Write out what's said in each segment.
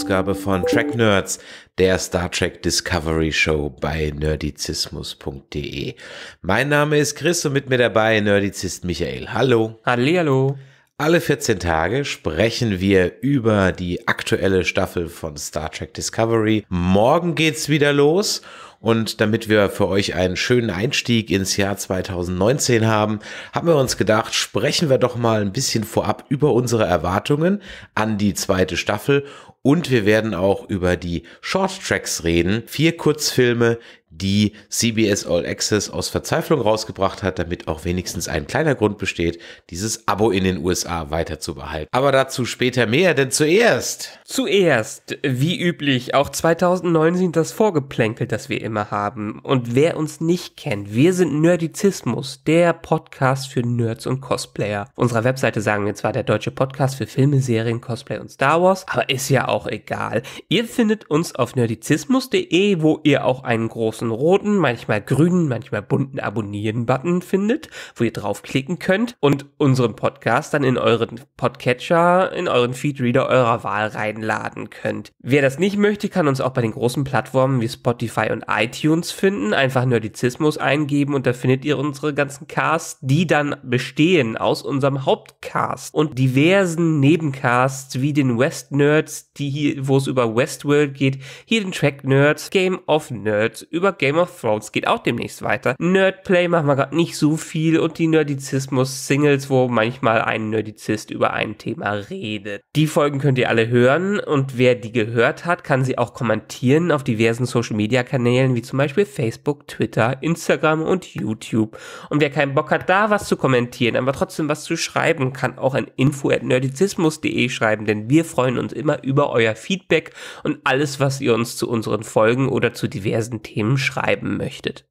Ausgabe von Track Nerds, der Star Trek Discovery Show bei nerdizismus.de. Mein Name ist Chris und mit mir dabei Nerdizist Michael. Hallo. Hallihallo. Alle 14 Tage sprechen wir über die aktuelle Staffel von Star Trek Discovery. Morgen geht's wieder los. Und damit wir für euch einen schönen Einstieg ins Jahr 2019 haben, haben wir uns gedacht, sprechen wir doch mal ein bisschen vorab über unsere Erwartungen an die zweite Staffel und wir werden auch über die Short Tracks reden. Vier Kurzfilme, die CBS All Access aus Verzweiflung rausgebracht hat, damit auch wenigstens ein kleiner Grund besteht, dieses Abo in den USA weiterzubehalten. Aber dazu später mehr, denn zuerst. Zuerst, wie üblich, auch 2019 das Vorgeplänkel, das wir immer haben. Und wer uns nicht kennt, wir sind Nerdizismus, der Podcast für Nerds und Cosplayer. Unserer Webseite sagen wir zwar der deutsche Podcast für Filme, Serien, Cosplay und Star Wars, aber ist ja auch egal. Ihr findet uns auf nerdizismus.de, wo ihr auch einen großen großen roten, manchmal grünen, manchmal bunten Abonnieren-Button findet, wo ihr draufklicken könnt und unseren Podcast dann in euren Podcatcher, in euren Feedreader eurer Wahl reinladen könnt. Wer das nicht möchte, kann uns auch bei den großen Plattformen wie Spotify und iTunes finden. Einfach Nerdizismus eingeben und da findet ihr unsere ganzen Casts, die dann bestehen aus unserem Hauptcast und diversen Nebencasts wie den West Nerds, die hier, wo es über Westworld geht, hier den Track Nerds, Game of Nerds, über über Game of Thrones geht auch demnächst weiter. Nerdplay machen wir gerade nicht so viel und die Nerdizismus-Singles, wo manchmal ein Nerdizist über ein Thema redet. Die Folgen könnt ihr alle hören und wer die gehört hat, kann sie auch kommentieren auf diversen Social-Media-Kanälen wie zum Beispiel Facebook, Twitter, Instagram und YouTube. Und wer keinen Bock hat, da was zu kommentieren, aber trotzdem was zu schreiben, kann auch an info.nerdizismus.de schreiben, denn wir freuen uns immer über euer Feedback und alles, was ihr uns zu unseren Folgen oder zu diversen Themen umschreiben möchtet?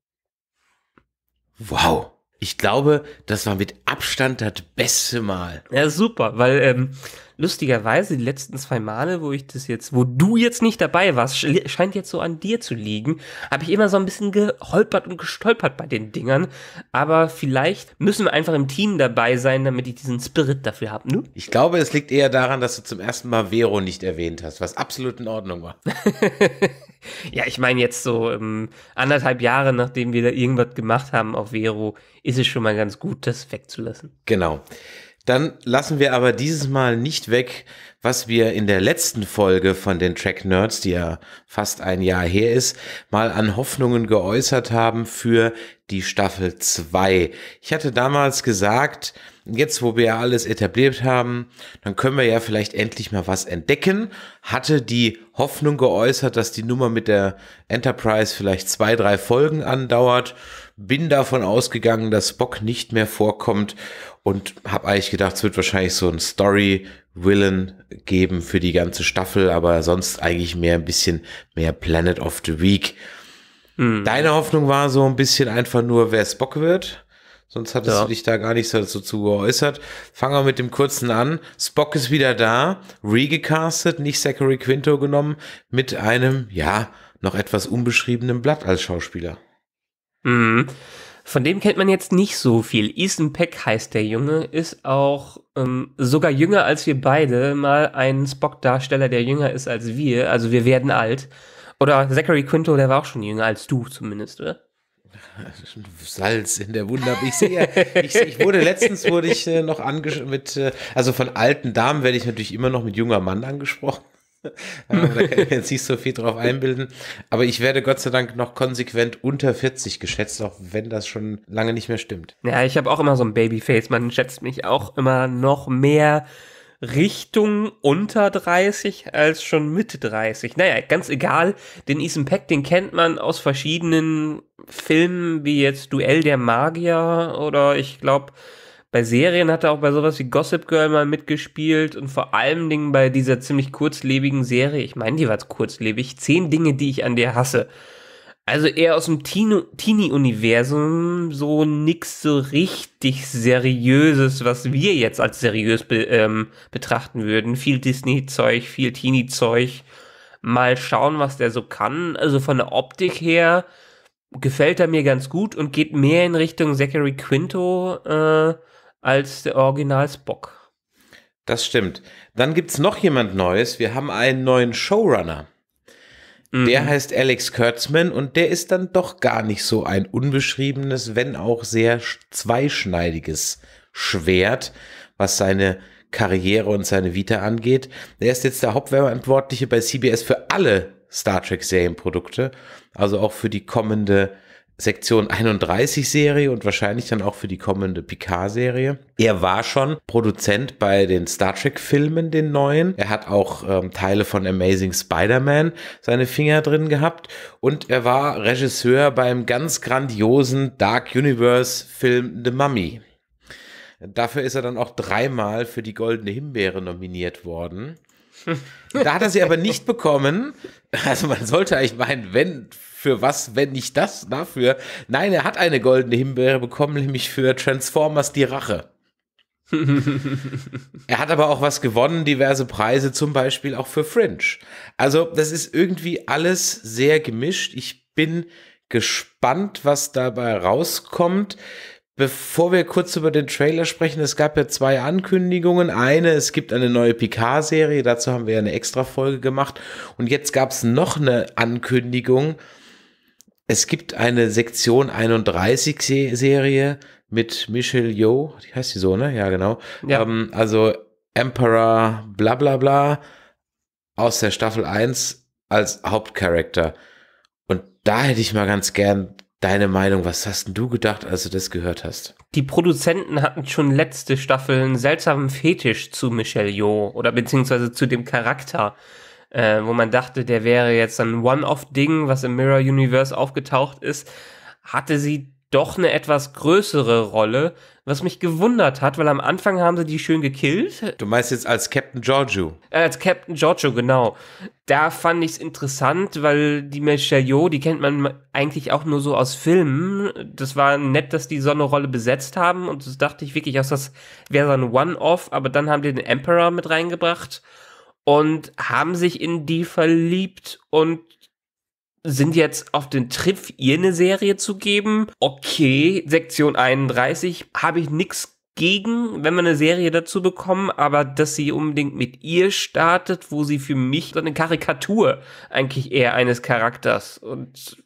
Wow. Ich glaube, das war mit Abstand das beste Mal. Ja, super, weil ähm, lustigerweise die letzten zwei Male, wo ich das jetzt, wo du jetzt nicht dabei warst, scheint jetzt so an dir zu liegen, habe ich immer so ein bisschen geholpert und gestolpert bei den Dingern. Aber vielleicht müssen wir einfach im Team dabei sein, damit ich diesen Spirit dafür habe. Ne? Ich glaube, es liegt eher daran, dass du zum ersten Mal Vero nicht erwähnt hast, was absolut in Ordnung war. ja, ich meine jetzt so um, ähm, anderthalb Jahre, nachdem wir da irgendwas gemacht haben auf Vero, ist es schon mal ganz gut, das wegzulassen. Genau. Dann lassen wir aber dieses Mal nicht weg, was wir in der letzten Folge von den Track Nerds, die ja fast ein Jahr her ist, mal an Hoffnungen geäußert haben für die Staffel 2. Ich hatte damals gesagt, jetzt wo wir ja alles etabliert haben, dann können wir ja vielleicht endlich mal was entdecken. Hatte die Hoffnung geäußert, dass die Nummer mit der Enterprise vielleicht zwei, drei Folgen andauert bin davon ausgegangen, dass Bock nicht mehr vorkommt und habe eigentlich gedacht, es wird wahrscheinlich so ein Story-Villain geben für die ganze Staffel, aber sonst eigentlich mehr ein bisschen mehr Planet of the Week. Mhm. Deine Hoffnung war so ein bisschen einfach nur, wer Spock wird. Sonst hattest ja. du dich da gar nicht so zu geäußert. Fangen wir mit dem kurzen an. Spock ist wieder da, regecastet, nicht Zachary Quinto genommen, mit einem, ja, noch etwas unbeschriebenen Blatt als Schauspieler. Mhm. Von dem kennt man jetzt nicht so viel. Ethan Peck heißt der Junge, ist auch ähm, sogar jünger als wir beide. Mal ein Spock-Darsteller, der jünger ist als wir. Also wir werden alt. Oder Zachary Quinto, der war auch schon jünger als du zumindest, oder? Salz in der Wunde. Ich sehe, ich, ich wurde letztens wurde ich äh, noch angesprochen mit, äh, also von alten Damen werde ich natürlich immer noch mit junger Mann angesprochen da kann ich jetzt nicht so viel drauf einbilden. Aber ich werde Gott sei Dank noch konsequent unter 40 geschätzt, auch wenn das schon lange nicht mehr stimmt. Ja, ich habe auch immer so ein Babyface. Man schätzt mich auch immer noch mehr Richtung unter 30 als schon Mitte 30. Naja, ganz egal. Den Ethan Peck, den kennt man aus verschiedenen Filmen, wie jetzt Duell der Magier oder ich glaube bei Serien hat er auch bei sowas wie Gossip Girl mal mitgespielt und vor allen Dingen bei dieser ziemlich kurzlebigen Serie, ich meine, die war kurzlebig, zehn Dinge, die ich an dir hasse. Also eher aus dem Teenie-Universum, so nichts so richtig Seriöses, was wir jetzt als seriös be ähm, betrachten würden. Viel Disney-Zeug, viel Teenie-Zeug. Mal schauen, was der so kann. Also von der Optik her gefällt er mir ganz gut und geht mehr in Richtung Zachary Quinto, äh, als der Original Spock. Das stimmt. Dann gibt es noch jemand Neues. Wir haben einen neuen Showrunner. Mhm. Der heißt Alex Kurtzman und der ist dann doch gar nicht so ein unbeschriebenes, wenn auch sehr zweischneidiges Schwert, was seine Karriere und seine Vita angeht. Er ist jetzt der Hauptverantwortliche bei CBS für alle Star Trek Serienprodukte, also auch für die kommende Sektion 31 Serie und wahrscheinlich dann auch für die kommende Picard Serie. Er war schon Produzent bei den Star Trek Filmen, den neuen. Er hat auch ähm, Teile von Amazing Spider-Man seine Finger drin gehabt und er war Regisseur beim ganz grandiosen Dark Universe Film The Mummy. Dafür ist er dann auch dreimal für die Goldene Himbeere nominiert worden. Da hat er sie aber nicht bekommen. Also man sollte eigentlich meinen, wenn, für was, wenn nicht das, dafür. Nein, er hat eine goldene Himbeere bekommen, nämlich für Transformers die Rache. er hat aber auch was gewonnen, diverse Preise, zum Beispiel auch für Fringe. Also das ist irgendwie alles sehr gemischt. Ich bin gespannt, was dabei rauskommt. Bevor wir kurz über den Trailer sprechen, es gab ja zwei Ankündigungen. Eine, es gibt eine neue Picard-Serie, dazu haben wir ja eine extra Folge gemacht. Und jetzt gab es noch eine Ankündigung. Es gibt eine Sektion 31-Serie mit Michelle Yeoh, die heißt die so, ne? Ja, genau. Ja. Ähm, also Emperor bla bla bla aus der Staffel 1 als Hauptcharakter. Und da hätte ich mal ganz gern deine Meinung, was hast du gedacht, als du das gehört hast? Die Produzenten hatten schon letzte Staffel einen seltsamen Fetisch zu Michelle Yeoh oder beziehungsweise zu dem Charakter, äh, wo man dachte, der wäre jetzt ein One-Off-Ding, was im Mirror Universe aufgetaucht ist. Hatte sie doch eine etwas größere Rolle, was mich gewundert hat, weil am Anfang haben sie die schön gekillt. Du meinst jetzt als Captain Giorgio? Äh, als Captain Giorgio, genau. Da fand ich es interessant, weil die Michelle Yeoh, die kennt man eigentlich auch nur so aus Filmen. Das war nett, dass die so eine Rolle besetzt haben und das dachte ich wirklich, dass das wäre so ein One-Off, aber dann haben die den Emperor mit reingebracht und haben sich in die verliebt und sind jetzt auf den Trip, ihr eine Serie zu geben. Okay, Sektion 31 habe ich nichts gegen, wenn wir eine Serie dazu bekommen, aber dass sie unbedingt mit ihr startet, wo sie für mich so eine Karikatur eigentlich eher eines Charakters und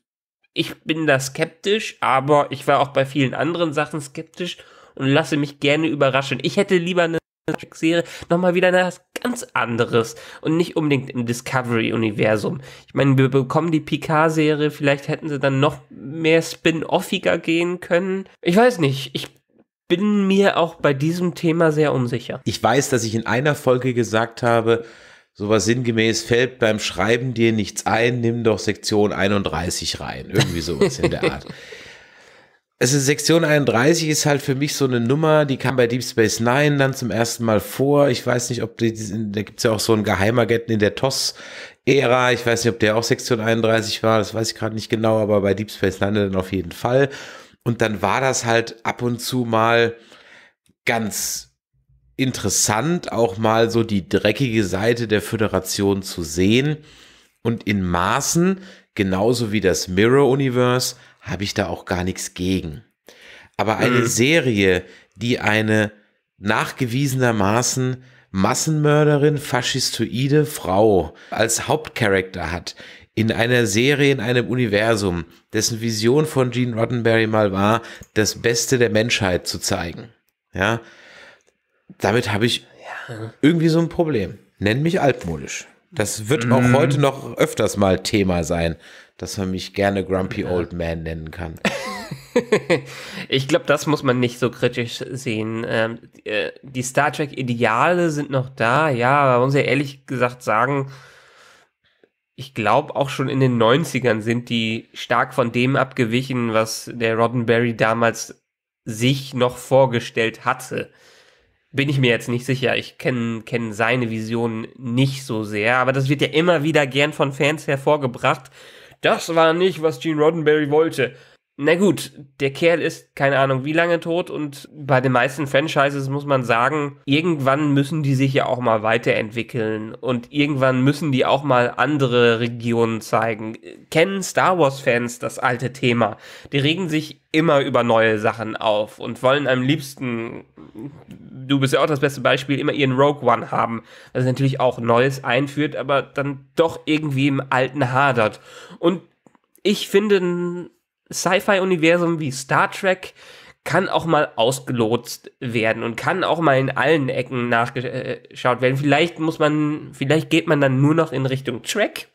ich bin da skeptisch, aber ich war auch bei vielen anderen Sachen skeptisch und lasse mich gerne überraschen. Ich hätte lieber eine Serie nochmal wieder etwas ganz anderes und nicht unbedingt im Discovery-Universum. Ich meine, wir bekommen die Picard-Serie, vielleicht hätten sie dann noch mehr spin-offiger gehen können. Ich weiß nicht. Ich bin mir auch bei diesem Thema sehr unsicher. Ich weiß, dass ich in einer Folge gesagt habe, sowas sinngemäß fällt beim Schreiben dir nichts ein, nimm doch Sektion 31 rein. Irgendwie sowas in der Art. Also Sektion 31 ist halt für mich so eine Nummer, die kam bei Deep Space Nine dann zum ersten Mal vor. Ich weiß nicht, ob die, da gibt es ja auch so einen Geheimagenten in der TOS Ära. Ich weiß nicht, ob der auch Sektion 31 war, das weiß ich gerade nicht genau, aber bei Deep Space Nine dann auf jeden Fall. Und dann war das halt ab und zu mal ganz interessant, auch mal so die dreckige Seite der Föderation zu sehen. Und in Maßen, genauso wie das Mirror-Universe, habe ich da auch gar nichts gegen. Aber eine mhm. Serie, die eine nachgewiesenermaßen Massenmörderin, faschistoide Frau als Hauptcharakter hat, in einer Serie, in einem Universum, dessen Vision von Gene Roddenberry mal war, das Beste der Menschheit zu zeigen. Ja, damit habe ich ja. irgendwie so ein Problem. Nenn mich altmodisch. Das wird auch mhm. heute noch öfters mal Thema sein dass man mich gerne Grumpy Old Man nennen kann. ich glaube, das muss man nicht so kritisch sehen. Ähm, äh, die Star Trek-Ideale sind noch da, ja, aber man muss ja ehrlich gesagt sagen, ich glaube auch schon in den 90ern sind die stark von dem abgewichen, was der Roddenberry damals sich noch vorgestellt hatte. Bin ich mir jetzt nicht sicher. Ich kenne kenn seine Vision nicht so sehr, aber das wird ja immer wieder gern von Fans hervorgebracht das war nicht, was Gene Roddenberry wollte. Na gut, der Kerl ist keine Ahnung wie lange tot und bei den meisten Franchises muss man sagen, irgendwann müssen die sich ja auch mal weiterentwickeln und irgendwann müssen die auch mal andere Regionen zeigen. Kennen Star Wars-Fans das alte Thema? Die regen sich immer über neue Sachen auf und wollen am liebsten du bist ja auch das beste Beispiel, immer ihren Rogue One haben. Was natürlich auch Neues einführt, aber dann doch irgendwie im Alten hadert. Und ich finde, ein Sci-Fi-Universum wie Star Trek kann auch mal ausgelotst werden und kann auch mal in allen Ecken nachgeschaut werden. Vielleicht muss man, vielleicht geht man dann nur noch in Richtung Track,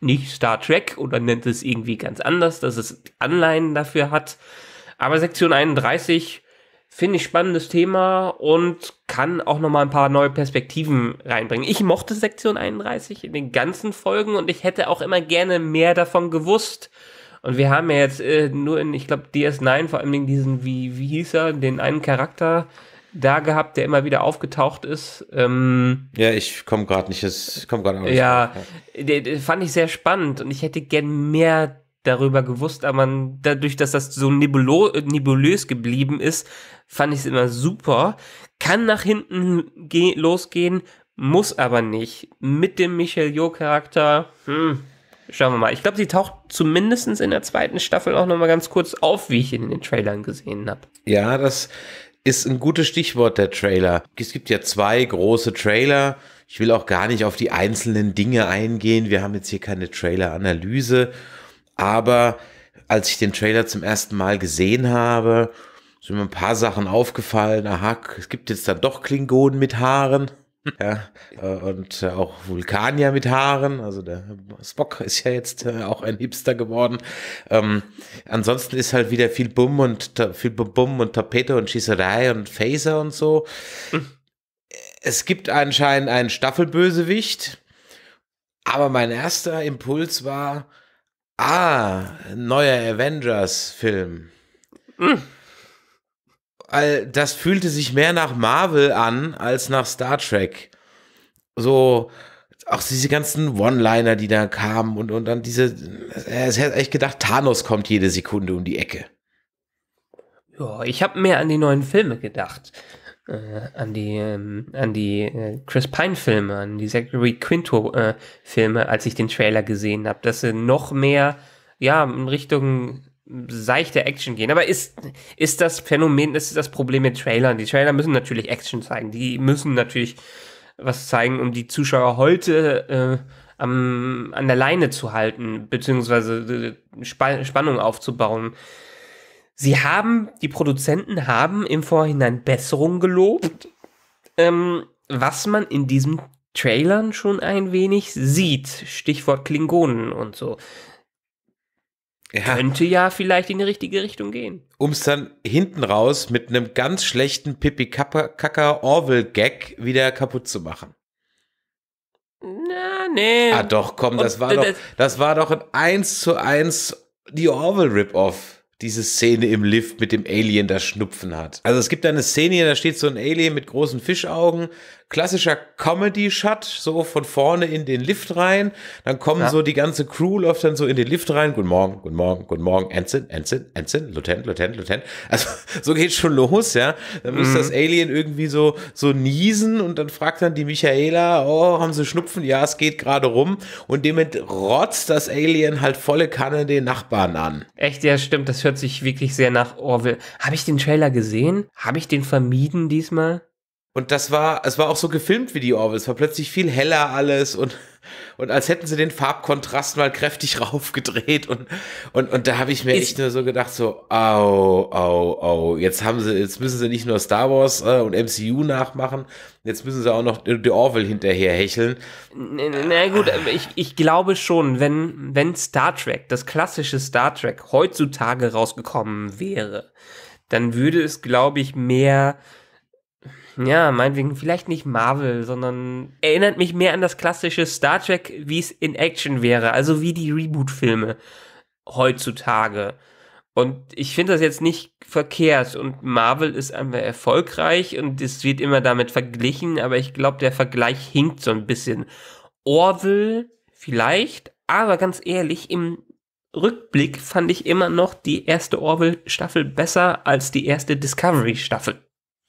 nicht Star Trek oder nennt es irgendwie ganz anders, dass es Anleihen dafür hat. Aber Sektion 31 Finde ich spannendes Thema und kann auch nochmal ein paar neue Perspektiven reinbringen. Ich mochte Sektion 31 in den ganzen Folgen und ich hätte auch immer gerne mehr davon gewusst. Und wir haben ja jetzt äh, nur in, ich glaube, DS9 vor allen Dingen diesen, wie, wie hieß er, den einen Charakter da gehabt, der immer wieder aufgetaucht ist. Ähm, ja, ich komme gerade nicht, ich komme gerade nicht. Ja, drauf, ja. fand ich sehr spannend und ich hätte gern mehr darüber gewusst, aber man, dadurch, dass das so nebulo, nebulös geblieben ist, fand ich es immer super. Kann nach hinten losgehen, muss aber nicht. Mit dem Michel Jo-Charakter, hm, schauen wir mal. Ich glaube, sie taucht zumindest in der zweiten Staffel auch noch mal ganz kurz auf, wie ich in den Trailern gesehen habe. Ja, das ist ein gutes Stichwort, der Trailer. Es gibt ja zwei große Trailer. Ich will auch gar nicht auf die einzelnen Dinge eingehen. Wir haben jetzt hier keine Trailer-Analyse. Aber als ich den Trailer zum ersten Mal gesehen habe, sind mir ein paar Sachen aufgefallen. Aha, es gibt jetzt dann doch Klingonen mit Haaren. Ja, äh, und äh, auch Vulkanier mit Haaren. Also der Spock ist ja jetzt äh, auch ein Hipster geworden. Ähm, ansonsten ist halt wieder viel Bumm und viel Bumm und Tapete und Schießerei und Phaser und so. Mhm. Es gibt anscheinend einen Staffelbösewicht. Aber mein erster Impuls war, ah, neuer Avengers-Film. Mhm. Das fühlte sich mehr nach Marvel an als nach Star Trek. So, auch diese ganzen One-Liner, die da kamen und, und dann diese, äh, es hätte echt gedacht, Thanos kommt jede Sekunde um die Ecke. Ja, ich habe mehr an die neuen Filme gedacht äh, an die, ähm, an die äh, Chris Pine-Filme, an die Zachary Quinto-Filme, äh, als ich den Trailer gesehen habe, dass sie noch mehr ja, in Richtung seichte Action gehen. Aber ist, ist das Phänomen, ist das Problem mit Trailern? Die Trailer müssen natürlich Action zeigen. Die müssen natürlich was zeigen, um die Zuschauer heute äh, am, an der Leine zu halten, beziehungsweise äh, Sp Spannung aufzubauen. Sie haben, die Produzenten haben im Vorhinein Besserung gelobt, ähm, was man in diesem Trailern schon ein wenig sieht. Stichwort Klingonen und so. Ja. Könnte ja vielleicht in die richtige Richtung gehen. Um es dann hinten raus mit einem ganz schlechten Pippi Kaka Orwell-Gag wieder kaputt zu machen. Na, nee. Ah doch, komm, das und, war, das, doch, das war doch ein 1 zu 1 die Orwell-Rip-Off diese Szene im Lift mit dem Alien, das Schnupfen hat. Also es gibt da eine Szene, da steht so ein Alien mit großen Fischaugen, klassischer Comedy-Shot, so von vorne in den Lift rein. Dann kommen ja. so die ganze Crew, läuft dann so in den Lift rein. Guten Morgen, guten Morgen, guten Morgen, Ensign, Ensign, Ensign, Lieutenant, Lieutenant, Lieutenant. Also so geht schon los, ja. Dann mhm. muss das Alien irgendwie so, so niesen und dann fragt dann die Michaela, oh, haben sie Schnupfen? Ja, es geht gerade rum. Und damit rotzt das Alien halt volle Kanne den Nachbarn an. Echt, ja, stimmt. Das hört sich wirklich sehr nach Orwell. Oh, Habe ich den Trailer gesehen? Habe ich den vermieden diesmal? Und das war, es war auch so gefilmt wie die Orville. Es war plötzlich viel heller alles und, und als hätten sie den Farbkontrast mal kräftig raufgedreht. Und, und, und da habe ich mir ist echt nur so gedacht, so, au, au, au, jetzt haben sie, jetzt müssen sie nicht nur Star Wars äh, und MCU nachmachen, jetzt müssen sie auch noch die Orville hinterher hecheln. Na, na gut, ich, ich glaube schon, wenn, wenn Star Trek, das klassische Star Trek, heutzutage rausgekommen wäre, dann würde es, glaube ich, mehr ja, meinetwegen vielleicht nicht Marvel, sondern erinnert mich mehr an das klassische Star Trek, wie es in Action wäre, also wie die Reboot-Filme heutzutage. Und ich finde das jetzt nicht verkehrt und Marvel ist einfach erfolgreich und es wird immer damit verglichen, aber ich glaube, der Vergleich hinkt so ein bisschen. Orwell vielleicht, aber ganz ehrlich, im Rückblick fand ich immer noch die erste Orwell-Staffel besser als die erste Discovery-Staffel.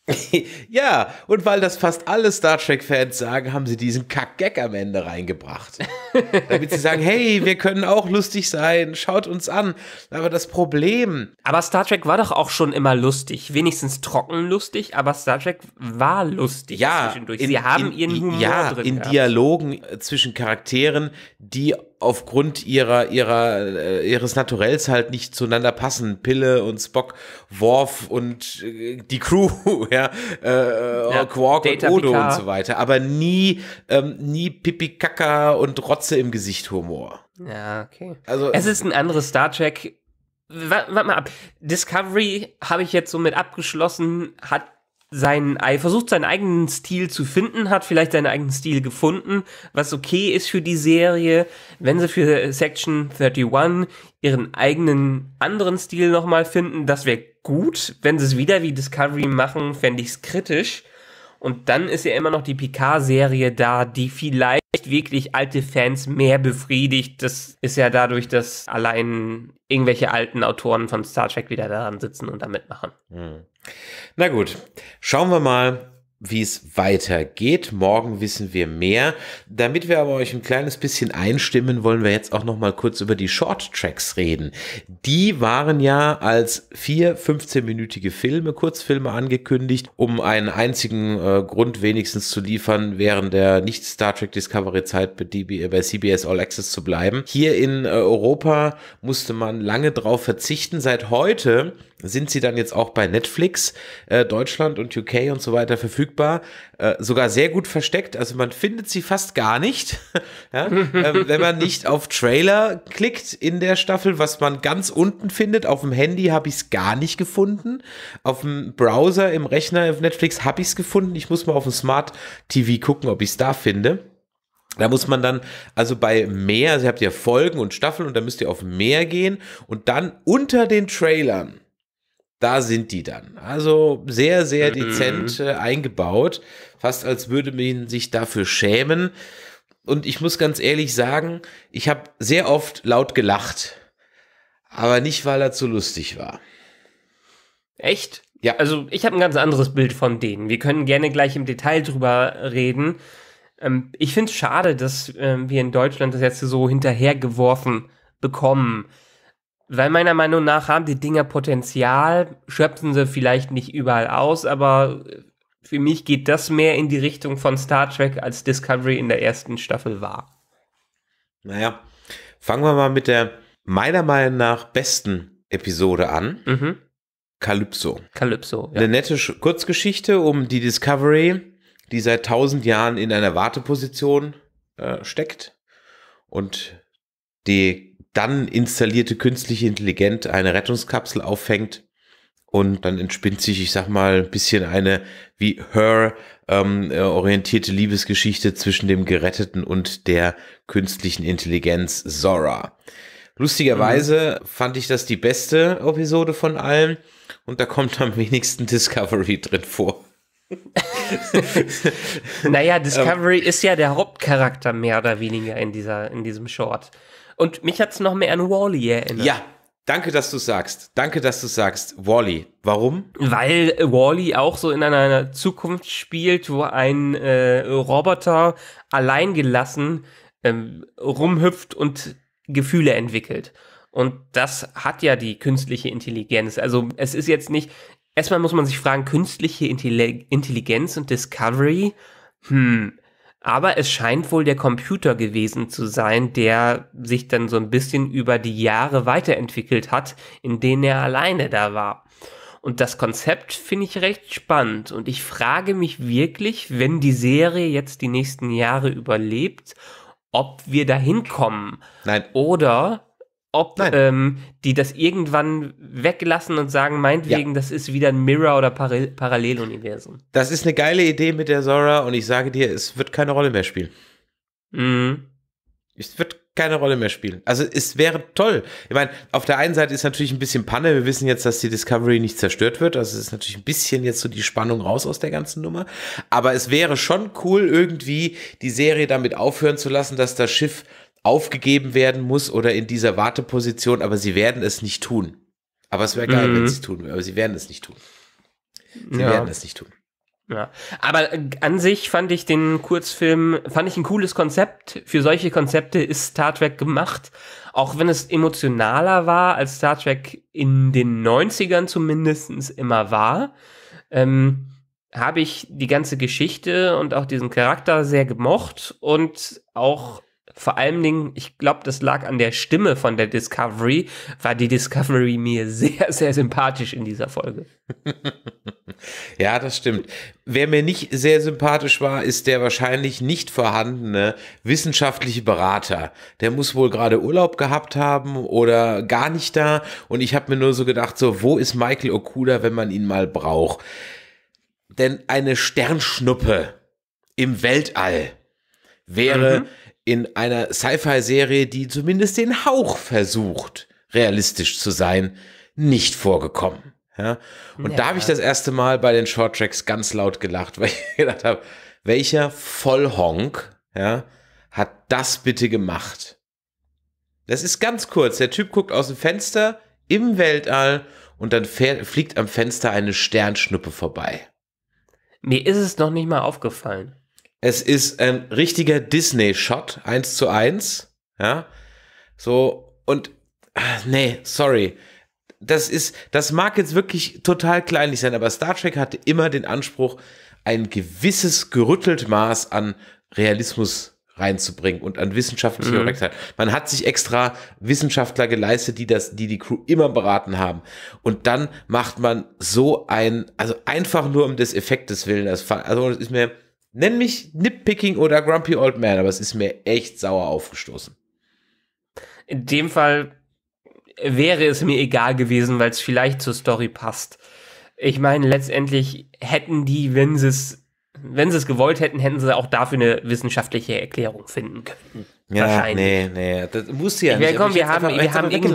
ja, und weil das fast alle Star Trek-Fans sagen, haben sie diesen Kack-Gag am Ende reingebracht. Damit sie sagen, hey, wir können auch lustig sein, schaut uns an. Aber das Problem. Aber Star Trek war doch auch schon immer lustig. Wenigstens trocken lustig, aber Star Trek war lustig ja, zwischendurch. sie in, haben in, ihren Humor ja, drin. In gehabt. Dialogen äh, zwischen Charakteren, die aufgrund ihrer, ihrer, äh, ihres Naturells halt nicht zueinander passen. Pille und Spock, Worf und äh, die Crew, ja, äh, äh ja, Quark Data und Odo Picard. und so weiter. Aber nie, ähm, nie Pipi Kaka und Rotze im Gesicht Humor. Ja, okay. Also, es ist ein anderes Star Trek. Warte wart mal ab. Discovery habe ich jetzt somit abgeschlossen, hat sein, versucht seinen eigenen Stil zu finden, hat vielleicht seinen eigenen Stil gefunden, was okay ist für die Serie. Wenn sie für Section 31 ihren eigenen anderen Stil nochmal finden, das wäre gut. Wenn sie es wieder wie Discovery machen, fände ich es kritisch. Und dann ist ja immer noch die pk serie da, die vielleicht wirklich alte Fans mehr befriedigt. Das ist ja dadurch, dass allein irgendwelche alten Autoren von Star Trek wieder daran sitzen und da mitmachen. Hm. Na gut, schauen wir mal, wie es weitergeht. Morgen wissen wir mehr. Damit wir aber euch ein kleines bisschen einstimmen, wollen wir jetzt auch noch mal kurz über die Short Tracks reden. Die waren ja als vier 15-minütige Filme, Kurzfilme angekündigt, um einen einzigen äh, Grund wenigstens zu liefern, während der nicht Star Trek Discovery Zeit bei äh, CBS All Access zu bleiben. Hier in äh, Europa musste man lange drauf verzichten. Seit heute sind sie dann jetzt auch bei Netflix, äh, Deutschland und UK und so weiter verfügbar verfügbar, äh, sogar sehr gut versteckt. Also man findet sie fast gar nicht, ja? ähm, wenn man nicht auf Trailer klickt in der Staffel, was man ganz unten findet. Auf dem Handy habe ich es gar nicht gefunden. Auf dem Browser, im Rechner, auf Netflix habe ich es gefunden. Ich muss mal auf dem Smart TV gucken, ob ich es da finde. Da muss man dann, also bei mehr, also ihr habt ja Folgen und Staffeln und da müsst ihr auf mehr gehen und dann unter den Trailern da sind die dann. Also sehr, sehr mhm. dezent äh, eingebaut. Fast als würde man sich dafür schämen. Und ich muss ganz ehrlich sagen, ich habe sehr oft laut gelacht. Aber nicht, weil er zu lustig war. Echt? Ja. Also ich habe ein ganz anderes Bild von denen. Wir können gerne gleich im Detail drüber reden. Ähm, ich finde es schade, dass ähm, wir in Deutschland das jetzt so hinterhergeworfen bekommen. Weil meiner Meinung nach haben die Dinger Potenzial, schöpfen sie vielleicht nicht überall aus, aber äh, für mich geht das mehr in die Richtung von Star Trek, als Discovery in der ersten Staffel war. Naja, fangen wir mal mit der meiner Meinung nach besten Episode an. Mhm. Calypso. Calypso. Ja. Eine nette Sch Kurzgeschichte um die Discovery, die seit tausend Jahren in einer Warteposition äh, steckt und die dann installierte künstliche Intelligenz eine Rettungskapsel auffängt und dann entspinnt sich, ich sag mal, ein bisschen eine wie Her ähm, äh, orientierte Liebesgeschichte zwischen dem Geretteten und der künstlichen Intelligenz Zora. Lustigerweise mhm. fand ich das die beste Episode von allen und da kommt am wenigsten Discovery drin vor. naja, Discovery ähm, ist ja der Hauptcharakter mehr oder weniger in dieser, in diesem Short. Und mich hat es noch mehr an Wally erinnert. Ja, Danke, dass du sagst. Danke, dass du sagst. Wally. -E. Warum? Weil äh, Wally -E auch so in einer Zukunft spielt, wo ein äh, Roboter alleingelassen ähm, rumhüpft und Gefühle entwickelt. Und das hat ja die künstliche Intelligenz. Also es ist jetzt nicht. Erstmal muss man sich fragen, künstliche Intelli Intelligenz und Discovery. Hm aber es scheint wohl der Computer gewesen zu sein, der sich dann so ein bisschen über die Jahre weiterentwickelt hat, in denen er alleine da war. Und das Konzept finde ich recht spannend und ich frage mich wirklich, wenn die Serie jetzt die nächsten Jahre überlebt, ob wir dahin kommen. Nein. Oder ob ähm, die das irgendwann weglassen und sagen, meinetwegen, ja. das ist wieder ein Mirror- oder Par Paralleluniversum. Das ist eine geile Idee mit der Zora und ich sage dir, es wird keine Rolle mehr spielen. Mhm. Es wird keine Rolle mehr spielen. Also es wäre toll. Ich meine, auf der einen Seite ist natürlich ein bisschen Panne. Wir wissen jetzt, dass die Discovery nicht zerstört wird. Also es ist natürlich ein bisschen jetzt so die Spannung raus aus der ganzen Nummer. Aber es wäre schon cool, irgendwie die Serie damit aufhören zu lassen, dass das Schiff aufgegeben werden muss oder in dieser Warteposition, aber sie werden es nicht tun. Aber es wäre geil, mhm. wenn sie es tun, aber sie werden es nicht tun. Sie ja. werden es nicht tun. Ja. Aber äh, an sich fand ich den Kurzfilm, fand ich ein cooles Konzept. Für solche Konzepte ist Star Trek gemacht. Auch wenn es emotionaler war, als Star Trek in den 90ern zumindest immer war, ähm, habe ich die ganze Geschichte und auch diesen Charakter sehr gemocht und auch vor allen Dingen, ich glaube, das lag an der Stimme von der Discovery, war die Discovery mir sehr, sehr sympathisch in dieser Folge. ja, das stimmt. Wer mir nicht sehr sympathisch war, ist der wahrscheinlich nicht vorhandene wissenschaftliche Berater. Der muss wohl gerade Urlaub gehabt haben oder gar nicht da. Und ich habe mir nur so gedacht, so, wo ist Michael Okuda, wenn man ihn mal braucht? Denn eine Sternschnuppe im Weltall wäre mhm in einer Sci-Fi-Serie, die zumindest den Hauch versucht, realistisch zu sein, nicht vorgekommen. Ja? Und ja. da habe ich das erste Mal bei den Short Tracks ganz laut gelacht, weil ich gedacht habe, welcher Vollhonk ja, hat das bitte gemacht? Das ist ganz kurz. Der Typ guckt aus dem Fenster im Weltall und dann fliegt am Fenster eine Sternschnuppe vorbei. Mir ist es noch nicht mal aufgefallen. Es ist ein richtiger Disney-Shot, eins zu eins. Ja. So, und ah, nee, sorry. Das ist, das mag jetzt wirklich total kleinlich sein, aber Star Trek hatte immer den Anspruch, ein gewisses gerüttelt Maß an Realismus reinzubringen und an wissenschaftliche mhm. Man hat sich extra Wissenschaftler geleistet, die das, die die Crew immer beraten haben. Und dann macht man so ein, also einfach nur um des Effektes willen. Das, also das ist mir, Nenn mich Nitpicking oder Grumpy Old Man, aber es ist mir echt sauer aufgestoßen. In dem Fall wäre es mir egal gewesen, weil es vielleicht zur Story passt. Ich meine, letztendlich hätten die, wenn sie es wenn sie es gewollt hätten, hätten sie auch dafür eine wissenschaftliche Erklärung finden können. Ja, Wahrscheinlich. nee, nee, das wusste ich ja nicht. wir haben, wir haben, irgend,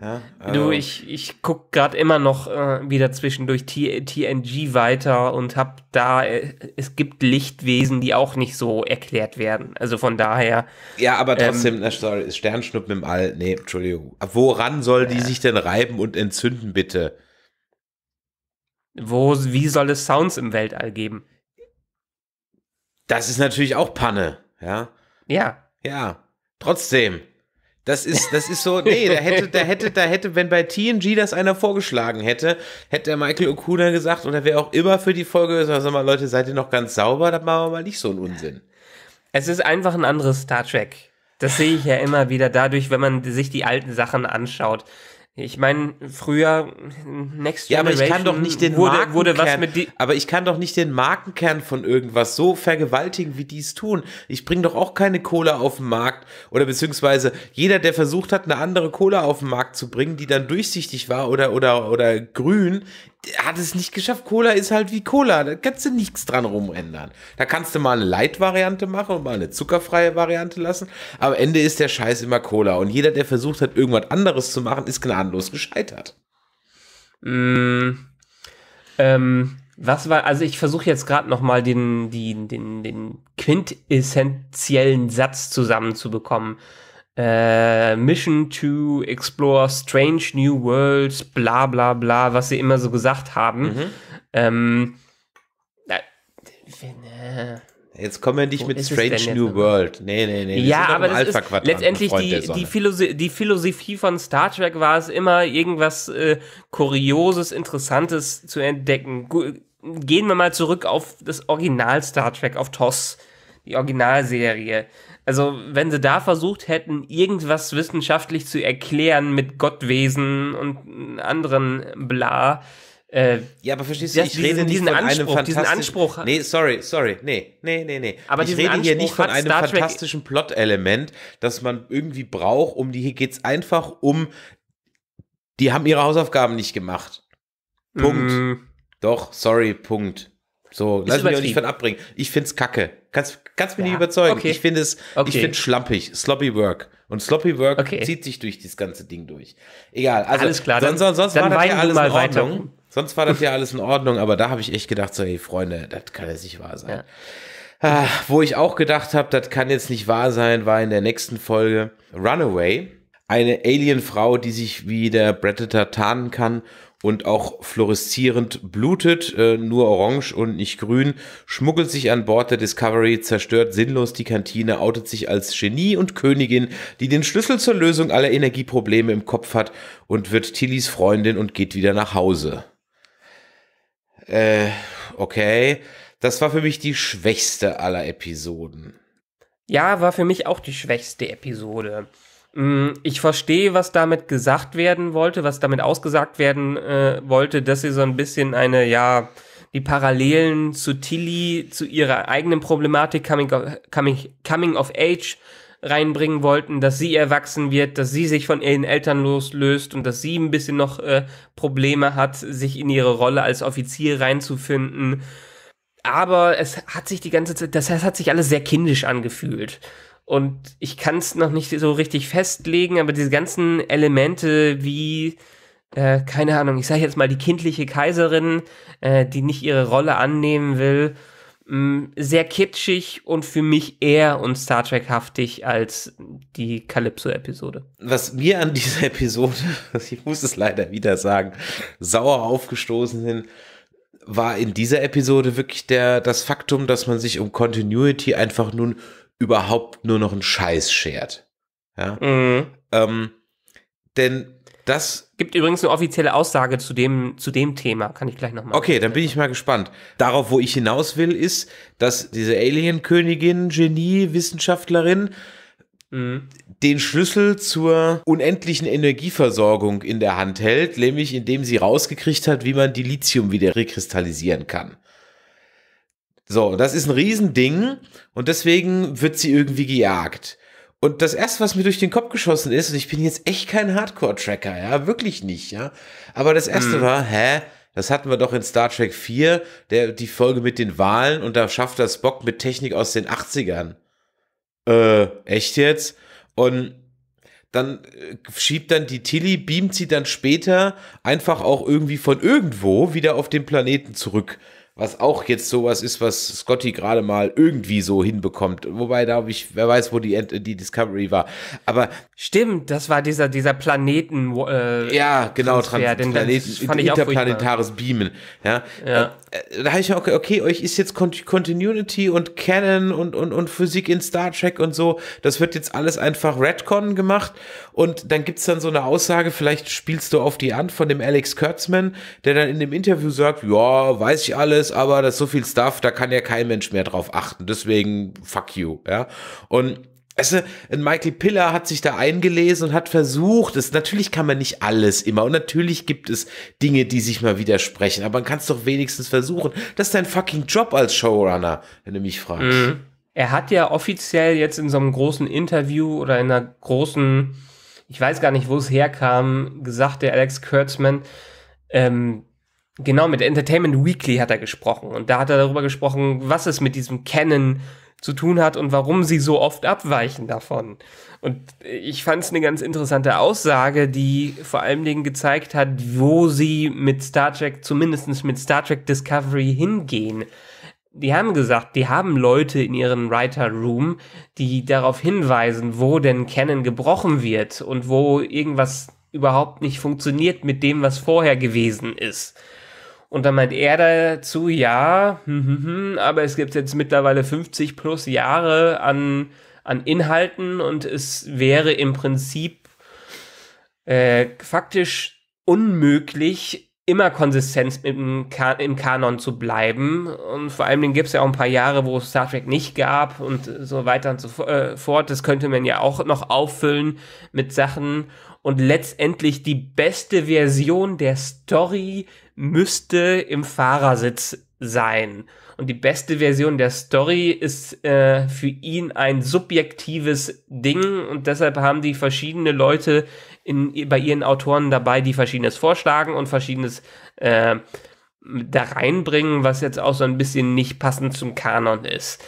ja, also. Du, ich, ich gucke gerade immer noch äh, wieder zwischendurch T TNG weiter und habe da, äh, es gibt Lichtwesen, die auch nicht so erklärt werden. Also von daher. Ja, aber ähm, trotzdem, ähm, sorry, Sternschnuppen im All, nee, Entschuldigung. Woran soll die äh, sich denn reiben und entzünden, bitte? Wo, wie soll es Sounds im Weltall geben? Das ist natürlich auch Panne, ja. Ja. Ja, trotzdem. Das ist, das ist so, nee, da hätte, da hätte, da hätte, wenn bei TNG das einer vorgeschlagen hätte, hätte der Michael Okuna gesagt, oder wäre auch immer für die Folge, sag mal, Leute, seid ihr noch ganz sauber, dann machen wir mal nicht so einen Unsinn. Es ist einfach ein anderes Star Trek. Das sehe ich ja immer wieder dadurch, wenn man sich die alten Sachen anschaut. Ich meine, früher Next Generation ja, aber ich kann doch nicht den wurde, wurde was mit die aber ich kann doch nicht den Markenkern von irgendwas so vergewaltigen, wie die es tun. Ich bringe doch auch keine Cola auf den Markt oder beziehungsweise jeder, der versucht hat, eine andere Cola auf den Markt zu bringen, die dann durchsichtig war oder oder oder grün, hat es nicht geschafft. Cola ist halt wie Cola. Da kannst du nichts dran rumändern. Da kannst du mal eine Light-Variante machen und mal eine zuckerfreie Variante lassen. Am Ende ist der Scheiß immer Cola. Und jeder, der versucht hat, irgendwas anderes zu machen, ist gnadenlos gescheitert. Mm, ähm, was war, also ich versuche jetzt gerade nochmal den, den, den, den quintessentiellen Satz zusammenzubekommen. Äh, Mission to Explore Strange New Worlds, bla bla bla, was sie immer so gesagt haben. Mhm. Ähm, äh, Jetzt kommen wir nicht mit Strange New World. Nee, nee, nee. Ja, aber das ist letztendlich die, die, Philosophie, die, Philosophie von Star Trek war es immer, irgendwas äh, Kurioses, Interessantes zu entdecken. Gehen wir mal zurück auf das Original Star Trek, auf TOS, die Originalserie. Also, wenn sie da versucht hätten, irgendwas wissenschaftlich zu erklären mit Gottwesen und anderen bla. Äh, ja, aber verstehst du, ich diesen, rede nicht diesen von Anspruch, einem diesen Anspruch. Nee, sorry, sorry. Nee, nee, nee, nee. Aber ich rede Anspruch hier nicht von einem fantastischen Plot-Element, das man irgendwie braucht, um die hier geht's einfach um die haben ihre Hausaufgaben nicht gemacht. Punkt. Mm. Doch, sorry, Punkt. So, lass mich auch nicht von abbringen. Ich find's kacke. Kannst, kannst mich ja, nicht überzeugen. Okay. Ich finde es, okay. ich find's schlampig, sloppy work. Und sloppy work okay. zieht sich durch das ganze Ding durch. Egal. Also, alles klar. Sonst, dann, sonst dann war das ja alles in Ordnung. Weiter. Sonst war das ja alles in Ordnung, aber da habe ich echt gedacht, so, hey Freunde, das kann ja nicht wahr sein. Ja. Ah, wo ich auch gedacht habe, das kann jetzt nicht wahr sein, war in der nächsten Folge Runaway. Eine Alien-Frau, die sich wie der Predator tarnen kann und auch fluoreszierend blutet, äh, nur orange und nicht grün, schmuggelt sich an Bord der Discovery, zerstört sinnlos die Kantine, outet sich als Genie und Königin, die den Schlüssel zur Lösung aller Energieprobleme im Kopf hat und wird Tillys Freundin und geht wieder nach Hause. Äh, okay. Das war für mich die schwächste aller Episoden. Ja, war für mich auch die schwächste Episode. Mm, ich verstehe, was damit gesagt werden wollte, was damit ausgesagt werden äh, wollte, dass sie so ein bisschen eine, ja, die Parallelen zu Tilly, zu ihrer eigenen Problematik Coming of, coming, coming of Age reinbringen wollten, dass sie erwachsen wird, dass sie sich von ihren Eltern loslöst und dass sie ein bisschen noch äh, Probleme hat, sich in ihre Rolle als Offizier reinzufinden. Aber es hat sich die ganze Zeit, das hat sich alles sehr kindisch angefühlt. Und ich kann es noch nicht so richtig festlegen, aber diese ganzen Elemente wie, äh, keine Ahnung, ich sage jetzt mal die kindliche Kaiserin, äh, die nicht ihre Rolle annehmen will, mh, mm, sehr kitschig und für mich eher und Star Trek-haftig als die Calypso-Episode. Was mir an dieser Episode, ich muss es leider wieder sagen, sauer aufgestoßen sind, war in dieser Episode wirklich der, das Faktum, dass man sich um Continuity einfach nun überhaupt nur noch einen Scheiß schert. Ja? Mhm. Ähm, denn das gibt übrigens eine offizielle Aussage zu dem, zu dem Thema, kann ich gleich nochmal. Okay, dann bin ich mal gespannt. Darauf, wo ich hinaus will, ist, dass diese Alien-Königin, Genie, Wissenschaftlerin mhm. den Schlüssel zur unendlichen Energieversorgung in der Hand hält, nämlich indem sie rausgekriegt hat, wie man die Lithium wieder rekristallisieren kann. So, das ist ein Riesending und deswegen wird sie irgendwie gejagt. Und das erste, was mir durch den Kopf geschossen ist, und ich bin jetzt echt kein Hardcore-Tracker, ja, wirklich nicht, ja. Aber das erste hm. war, hä? Das hatten wir doch in Star Trek 4, der, die Folge mit den Wahlen und da schafft das Bock mit Technik aus den 80ern. Äh, echt jetzt? Und dann äh, schiebt dann die Tilly, beamt sie dann später einfach auch irgendwie von irgendwo wieder auf den Planeten zurück was auch jetzt sowas ist, was Scotty gerade mal irgendwie so hinbekommt. Wobei da habe ich, wer weiß, wo die, die Discovery war. Aber stimmt, das war dieser dieser Planeten. Äh, ja, genau, Transfer, Trans Planeten, fand ich interplanetares Beamen. Ja, ja. Äh, äh da habe ich auch okay, okay, euch ist jetzt Continuity und Canon und und und Physik in Star Trek und so. Das wird jetzt alles einfach Redcon gemacht. Und dann gibt es dann so eine Aussage, vielleicht spielst du auf die Hand von dem Alex Kurtzman, der dann in dem Interview sagt, ja, weiß ich alles ist, aber das ist so viel Stuff, da kann ja kein Mensch mehr drauf achten. Deswegen fuck you, ja. Und also, Michael Piller hat sich da eingelesen und hat versucht, es natürlich kann man nicht alles immer und natürlich gibt es Dinge, die sich mal widersprechen, aber man kann es doch wenigstens versuchen. Das ist dein fucking Job als Showrunner, wenn du mich fragst. Mhm. Er hat ja offiziell jetzt in so einem großen Interview oder in einer großen, ich weiß gar nicht, wo es herkam, gesagt, der Alex Kurtzman, ähm, Genau, mit Entertainment Weekly hat er gesprochen. Und da hat er darüber gesprochen, was es mit diesem Canon zu tun hat und warum sie so oft abweichen davon. Und ich fand es eine ganz interessante Aussage, die vor allen Dingen gezeigt hat, wo sie mit Star Trek, zumindest mit Star Trek Discovery hingehen. Die haben gesagt, die haben Leute in ihren Writer Room, die darauf hinweisen, wo denn Canon gebrochen wird und wo irgendwas überhaupt nicht funktioniert mit dem, was vorher gewesen ist. Und dann meint er dazu, ja, hm, hm, hm, aber es gibt jetzt mittlerweile 50 plus Jahre an, an Inhalten und es wäre im Prinzip äh, faktisch unmöglich, immer konsistent im, kan im Kanon zu bleiben. Und vor allem gibt es ja auch ein paar Jahre, wo es Star Trek nicht gab und so weiter und so äh, fort. Das könnte man ja auch noch auffüllen mit Sachen. Und letztendlich die beste Version der Story müsste im Fahrersitz sein. Und die beste Version der Story ist äh, für ihn ein subjektives Ding und deshalb haben die verschiedene Leute in, bei ihren Autoren dabei, die verschiedenes vorschlagen und verschiedenes äh, da reinbringen, was jetzt auch so ein bisschen nicht passend zum Kanon ist.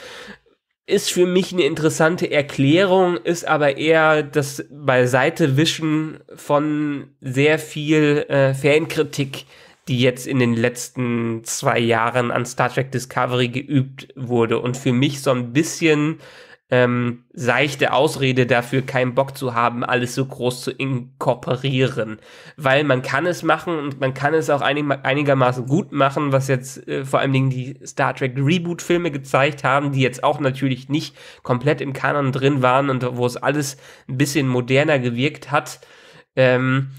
Ist für mich eine interessante Erklärung, ist aber eher das Beiseitewischen von sehr viel äh, Fankritik, die jetzt in den letzten zwei Jahren an Star Trek Discovery geübt wurde und für mich so ein bisschen ähm, seichte Ausrede dafür, keinen Bock zu haben, alles so groß zu inkorporieren. Weil man kann es machen und man kann es auch einig einigermaßen gut machen, was jetzt äh, vor allen Dingen die Star Trek Reboot-Filme gezeigt haben, die jetzt auch natürlich nicht komplett im Kanon drin waren und wo es alles ein bisschen moderner gewirkt hat. Ähm,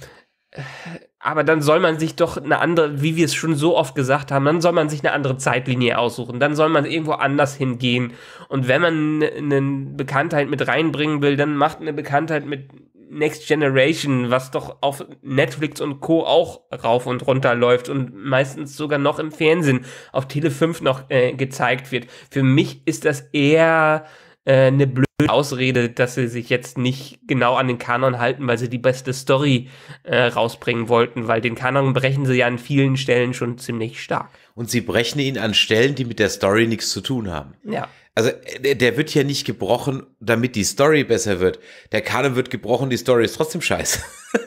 aber dann soll man sich doch eine andere, wie wir es schon so oft gesagt haben, dann soll man sich eine andere Zeitlinie aussuchen, dann soll man irgendwo anders hingehen. Und wenn man eine Bekanntheit mit reinbringen will, dann macht eine Bekanntheit mit Next Generation, was doch auf Netflix und Co. auch rauf und runter läuft und meistens sogar noch im Fernsehen auf Tele 5 noch äh, gezeigt wird. Für mich ist das eher äh, eine blöde Ausrede, dass sie sich jetzt nicht genau an den Kanon halten, weil sie die beste Story äh, rausbringen wollten, weil den Kanon brechen sie ja an vielen Stellen schon ziemlich stark. Und sie brechen ihn an Stellen, die mit der Story nichts zu tun haben. Ja. Also der wird ja nicht gebrochen, damit die Story besser wird. Der Kanon wird gebrochen, die Story ist trotzdem scheiße.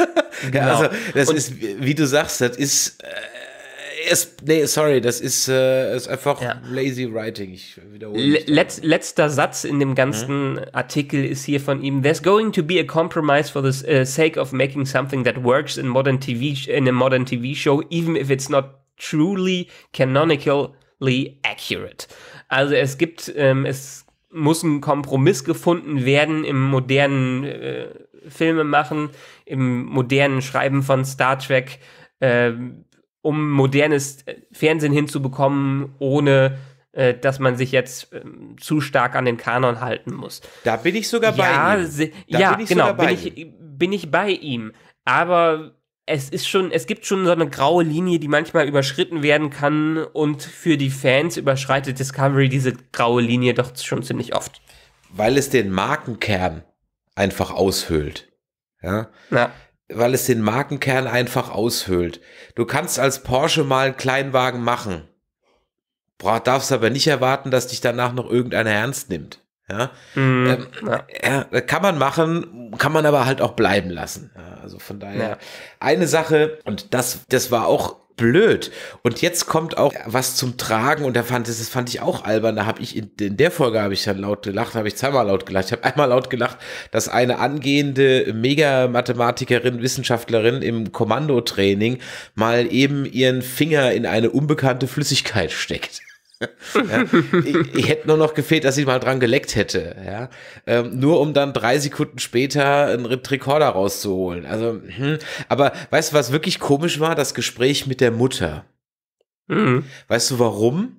genau. Also das Und ist, wie du sagst, das ist... Äh, es, nee, sorry, das ist, äh, ist einfach ja. lazy writing. Ich wiederhole. Letz, letzter Satz in dem ganzen mhm. Artikel ist hier von ihm. There's going to be a compromise for the uh, sake of making something that works in modern TV in a modern TV show, even if it's not truly canonically accurate. Also es gibt, ähm, es muss ein Kompromiss gefunden werden im modernen äh, Filme machen, im modernen Schreiben von Star Trek. Ähm, um modernes äh, Fernsehen hinzubekommen, ohne äh, dass man sich jetzt ähm, zu stark an den Kanon halten muss. Da bin ich sogar ja, bei ihm. Da ja, bin genau, bin ich, bin ich bei ihm. Aber es ist schon, es gibt schon so eine graue Linie, die manchmal überschritten werden kann und für die Fans überschreitet Discovery diese graue Linie doch schon ziemlich oft. Weil es den Markenkern einfach aushöhlt. Ja. ja weil es den Markenkern einfach aushöhlt. Du kannst als Porsche mal einen Kleinwagen machen. Boah, darfst aber nicht erwarten, dass dich danach noch irgendeiner ernst nimmt. Ja? Mm, ähm, ja. ja? kann man machen, kann man aber halt auch bleiben lassen. Ja, also von daher eine Sache, und das, das war auch blöd. Und jetzt kommt auch was zum Tragen und da fand das, das fand ich auch albern. Da habe ich in, in, der Folge habe ich dann laut gelacht, habe ich zweimal laut gelacht. Ich habe einmal laut gelacht, dass eine angehende Mega-Mathematikerin, Wissenschaftlerin im Kommandotraining mal eben ihren Finger in eine unbekannte Flüssigkeit steckt ja, ich, hätte nur noch gefehlt, dass ich mal dran geleckt hätte, ja. Ähm, nur um dann drei Sekunden später einen Rekorder rauszuholen. Also, hm. aber weißt du, was wirklich komisch war? Das Gespräch mit der Mutter. Mhm. Weißt du warum?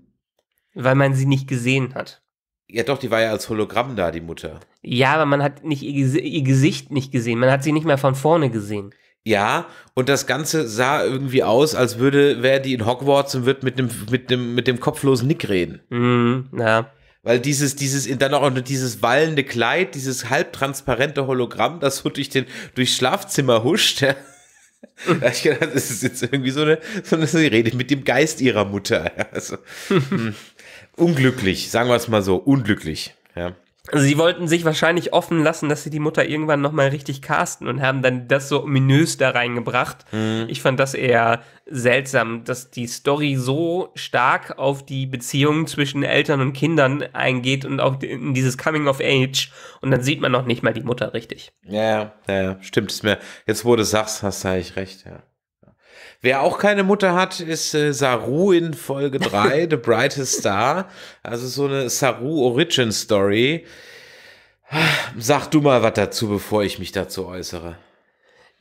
Weil man sie nicht gesehen hat. Ja, doch, die war ja als Hologramm da, die Mutter. Ja, aber man hat nicht ihr, ihr Gesicht nicht gesehen. Man hat sie nicht mehr von vorne gesehen. Ja, und das Ganze sah irgendwie aus, als würde, wäre die in Hogwarts und wird mit dem, mit dem, mit dem kopflosen Nick reden. Mm, ja. Weil dieses, dieses, dann auch dieses wallende Kleid, dieses halbtransparente Hologramm, das so durch den, durchs Schlafzimmer huscht. Ja. da ich gedacht, das ist jetzt irgendwie so eine, so eine Rede mit dem Geist ihrer Mutter. Ja. Also, hm. unglücklich, sagen wir es mal so, unglücklich. Ja. Also sie wollten sich wahrscheinlich offen lassen, dass sie die Mutter irgendwann nochmal richtig casten und haben dann das so ominös da reingebracht. Mhm. Ich fand das eher seltsam, dass die Story so stark auf die Beziehung zwischen Eltern und Kindern eingeht und auch in dieses Coming of Age und dann sieht man noch nicht mal die Mutter richtig. Ja, ja, ja stimmt es mir. Jetzt, wurde du sagst, hast du eigentlich recht, ja. Wer auch keine Mutter hat, ist äh, Saru in Folge 3, The Brightest Star. Also so eine Saru Origin Story. Ah, sag du mal was dazu, bevor ich mich dazu äußere.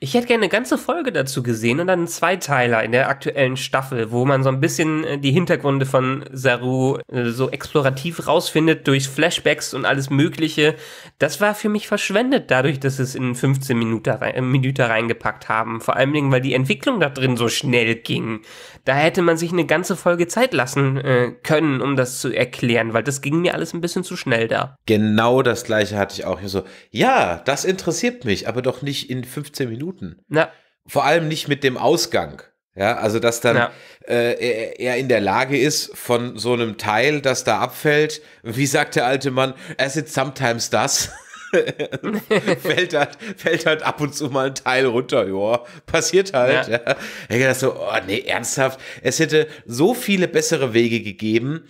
Ich hätte gerne eine ganze Folge dazu gesehen und dann einen Zweiteiler in der aktuellen Staffel, wo man so ein bisschen äh, die Hintergründe von Saru äh, so explorativ rausfindet durch Flashbacks und alles Mögliche. Das war für mich verschwendet dadurch, dass es in 15 Minuten, rein, Minuten äh, reingepackt haben. Vor allen Dingen, weil die Entwicklung da drin so schnell ging. Da hätte man sich eine ganze Folge Zeit lassen äh, können, um das zu erklären, weil das ging mir alles ein bisschen zu schnell da. Genau das gleiche hatte ich auch hier so. Ja, das interessiert mich, aber doch nicht in 15 Minuten. Minuten. Ja. Vor allem nicht mit dem Ausgang. Ja, also dass dann ja. äh, er, er, in der Lage ist, von so einem Teil, das da abfällt, wie sagt der alte Mann, as it sometimes does, fällt, halt, fällt halt ab und zu mal ein Teil runter, ja, passiert halt. Ja. Ja. Ich dachte so, oh nee, ernsthaft, es hätte so viele bessere Wege gegeben,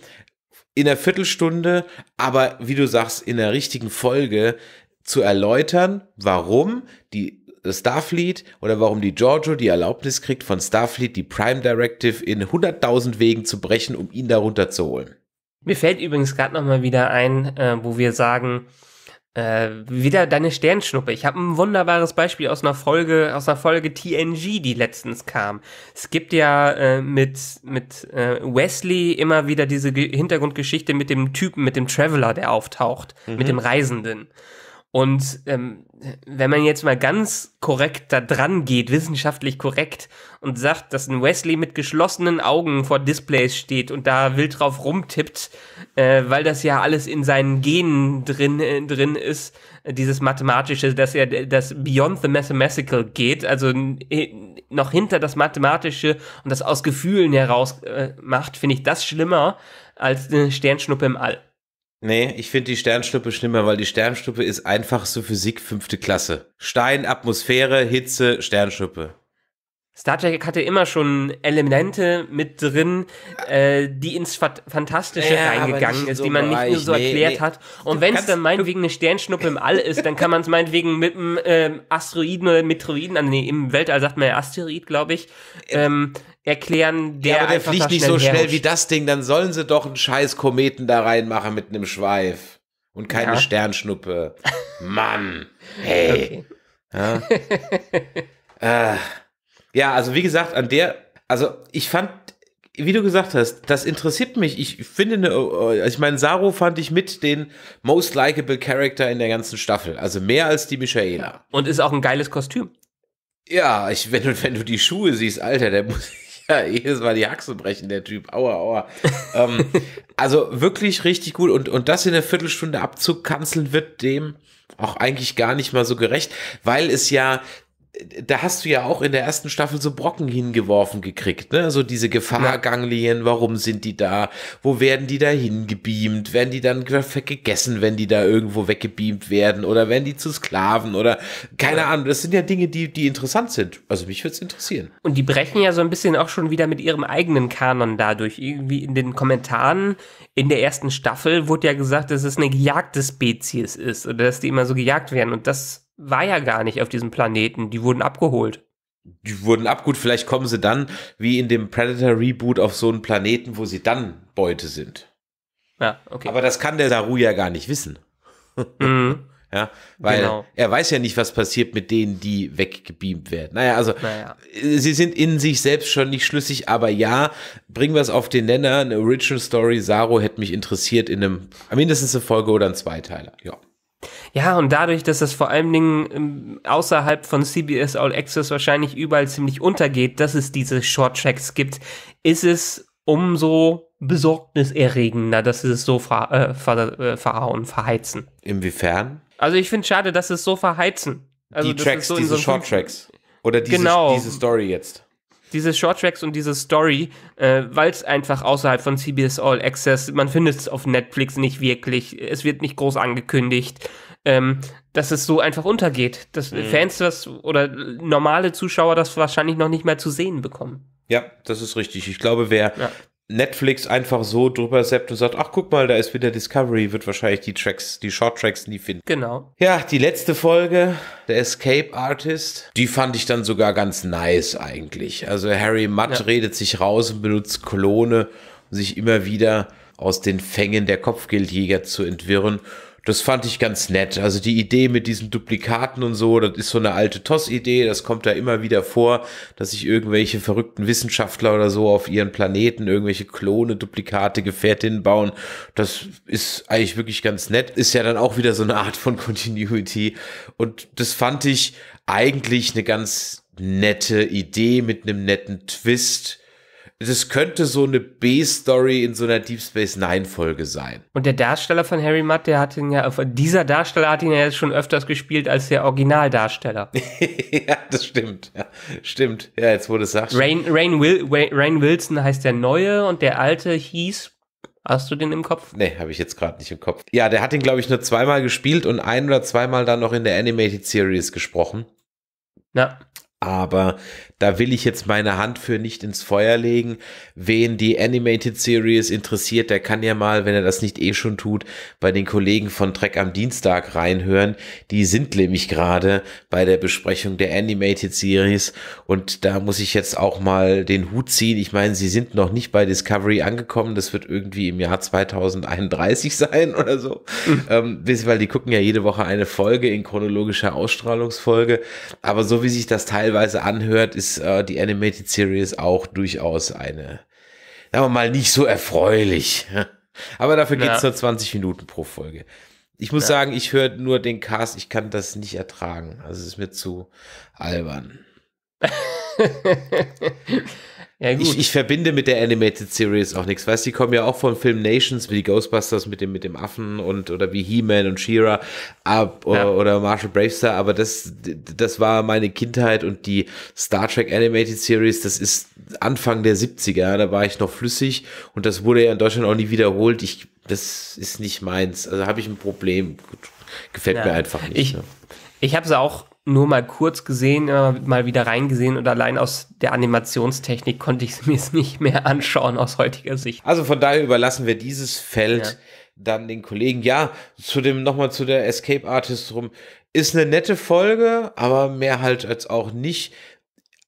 in der Viertelstunde, aber wie du sagst, in der richtigen Folge zu erläutern, warum die Starfleet oder warum die Giorgio die Erlaubnis kriegt, von Starfleet die Prime Directive in 100.000 Wegen zu brechen, um ihn darunter zu holen. Mir fällt übrigens gerade nochmal wieder ein, äh, wo wir sagen, äh, wieder deine Sternschnuppe. Ich habe ein wunderbares Beispiel aus einer Folge, aus einer Folge TNG, die letztens kam. Es gibt ja äh, mit, mit äh, Wesley immer wieder diese Ge Hintergrundgeschichte mit dem Typen, mit dem Traveler, der auftaucht, mhm. mit dem Reisenden. Und ähm, wenn man jetzt mal ganz korrekt da dran geht, wissenschaftlich korrekt, und sagt, dass ein Wesley mit geschlossenen Augen vor Displays steht und da wild drauf rumtippt, äh, weil das ja alles in seinen Genen drin, äh, drin ist, äh, dieses Mathematische, dass er das Beyond the Mathematical geht, also noch hinter das Mathematische und das aus Gefühlen heraus äh, macht, finde ich das schlimmer als eine Sternschnuppe im All. Nee, ich finde die Sternschnuppe schlimmer, weil die Sternschnuppe ist einfach so Physik fünfte Klasse. Stein, Atmosphäre, Hitze, Sternschnuppe. Star Trek hatte immer schon Elemente mit drin, äh, die ins Fantastische ja, reingegangen ist, so die man nicht nur so nee, erklärt nee. hat. Und wenn es dann meinetwegen eine Sternschnuppe im All ist, dann kann man es meinetwegen mit einem ähm, Asteroiden oder Metroiden, also nee, im Weltall sagt man ja Asteroid, glaube ich, äh, ähm, erklären, der. Ja, aber der fliegt nicht so schnell wie das Ding, dann sollen sie doch einen scheiß Kometen da reinmachen mit einem Schweif. Und keine ja. Sternschnuppe. Mann. Hey. Ja. äh. ja, also wie gesagt, an der, also ich fand wie du gesagt hast, das interessiert mich. Ich finde, eine, also ich meine, Saru fand ich mit den most likable Character in der ganzen Staffel. Also mehr als die Michaela. Und ist auch ein geiles Kostüm. Ja, ich, wenn, du, wenn du die Schuhe siehst, Alter, der muss, ja jedes Mal die Haxe brechen, der Typ. Aua, aua. ähm, also wirklich richtig gut. Und, und das in der Viertelstunde Abzug kanzeln wird dem auch eigentlich gar nicht mal so gerecht, weil es ja da hast du ja auch in der ersten Staffel so Brocken hingeworfen gekriegt, ne? So diese Gefahrganglien, warum sind die da? Wo werden die da hingebeamt? Werden die dann gegessen, wenn die da irgendwo weggebeamt werden? Oder werden die zu Sklaven? Oder keine ja. Ahnung. Das sind ja Dinge, die, die interessant sind. Also mich würde es interessieren. Und die brechen ja so ein bisschen auch schon wieder mit ihrem eigenen Kanon dadurch. Irgendwie in den Kommentaren in der ersten Staffel wurde ja gesagt, dass es eine gejagte Spezies ist oder dass die immer so gejagt werden. Und das war ja gar nicht auf diesem Planeten. Die wurden abgeholt. Die wurden abgeholt. Vielleicht kommen sie dann wie in dem Predator Reboot auf so einen Planeten, wo sie dann Beute sind. Ja, okay. Aber das kann der Saru ja gar nicht wissen. Mhm. Ja, weil genau. er weiß ja nicht, was passiert mit denen, die weggebeamt werden. Naja, also naja. Äh, sie sind in sich selbst schon nicht schlüssig, aber ja, bringen wir es auf den Nenner. Eine Original Story, Saro hätte mich interessiert in einem, mindestens eine Folge oder ein Zweiteiler. Ja. Ja, und dadurch, dass das vor allen Dingen ähm, außerhalb von CBS All Access wahrscheinlich überall ziemlich untergeht, dass es diese Short Tracks gibt, ist es umso besorgniserregender, dass sie es so ver äh, ver äh, verhauen, verheizen. Inwiefern? Also ich finde schade, dass sie es so verheizen. Also die Tracks, so diese so Tracks. Oder diese, genau. diese Story jetzt diese Shorttracks und diese Story, äh, weil es einfach außerhalb von CBS All Access, man findet es auf Netflix nicht wirklich, es wird nicht groß angekündigt, ähm, dass es so einfach untergeht, dass mhm. Fans das oder normale Zuschauer das wahrscheinlich noch nicht mehr zu sehen bekommen. Ja, das ist richtig. Ich glaube, wer ja. Netflix einfach so drüber seppt und sagt, ach guck mal, da ist wieder Discovery, wird wahrscheinlich die Tracks, die Short Tracks nie finden. Genau. Ja, die letzte Folge, der Escape Artist, die fand ich dann sogar ganz nice eigentlich. Also Harry Mudd ja. redet sich raus und benutzt Klone, um sich immer wieder aus den Fängen der Kopfgeldjäger zu entwirren. Das fand ich ganz nett. Also die Idee mit diesen Duplikaten und so, das ist so eine alte TOS-Idee, das kommt da immer wieder vor, dass sich irgendwelche verrückten Wissenschaftler oder so auf ihren Planeten irgendwelche Klone, Duplikate, Gefährtinnen bauen. Das ist eigentlich wirklich ganz nett. Ist ja dann auch wieder so eine Art von Continuity. Und das fand ich eigentlich eine ganz nette Idee mit einem netten Twist das könnte so eine B-Story in so einer Deep Space Nine-Folge sein. Und der Darsteller von Harry Mudd, der hat ihn ja, dieser Darsteller hat ihn ja jetzt schon öfters gespielt als der Originaldarsteller. ja, das stimmt. Ja, stimmt. Ja, jetzt wurde es sagst. Rain, Rain, Will, Rain Wilson heißt der Neue und der Alte hieß Hast du den im Kopf? Nee, habe ich jetzt gerade nicht im Kopf. Ja, der hat ihn, glaube ich, nur zweimal gespielt und ein oder zweimal dann noch in der Animated Series gesprochen. Na aber da will ich jetzt meine Hand für nicht ins Feuer legen. Wen die Animated Series interessiert, der kann ja mal, wenn er das nicht eh schon tut, bei den Kollegen von Trek am Dienstag reinhören. Die sind nämlich gerade bei der Besprechung der Animated Series und da muss ich jetzt auch mal den Hut ziehen. Ich meine, sie sind noch nicht bei Discovery angekommen. Das wird irgendwie im Jahr 2031 sein oder so. Mhm. ähm, weil die gucken ja jede Woche eine Folge in chronologischer Ausstrahlungsfolge. Aber so wie sich das teilweise teilweise anhört, ist äh, die Animated Series auch durchaus eine, sagen wir mal, nicht so erfreulich. Aber dafür ja. geht es nur 20 Minuten pro Folge. Ich muss ja. sagen, ich höre nur den Cast, ich kann das nicht ertragen. Also es ist mir zu albern. Ja, ich, ich, verbinde mit der Animated Series auch nichts. Weißt du, die kommen ja auch von Film Nations, wie die Ghostbusters mit dem, mit dem Affen und oder wie He-Man und She-Ra ab ja. oder Marshall Bravestar, aber das, das war meine Kindheit und die Star Trek Animated Series, das ist Anfang der 70er, da war ich noch flüssig und das wurde ja in Deutschland auch nie wiederholt. Ich, das ist nicht meins. Also habe ich ein Problem. Gefällt ja. mir einfach nicht. Ich, ne? ich habe es auch nur mal kurz gesehen, mal wieder reingesehen und allein aus der Animationstechnik konnte ich es mir nicht mehr anschauen aus heutiger Sicht. Also von daher überlassen wir dieses Feld ja. dann den Kollegen. Ja, zu dem nochmal zu der Escape Artist rum. Ist eine nette Folge, aber mehr halt als auch nicht.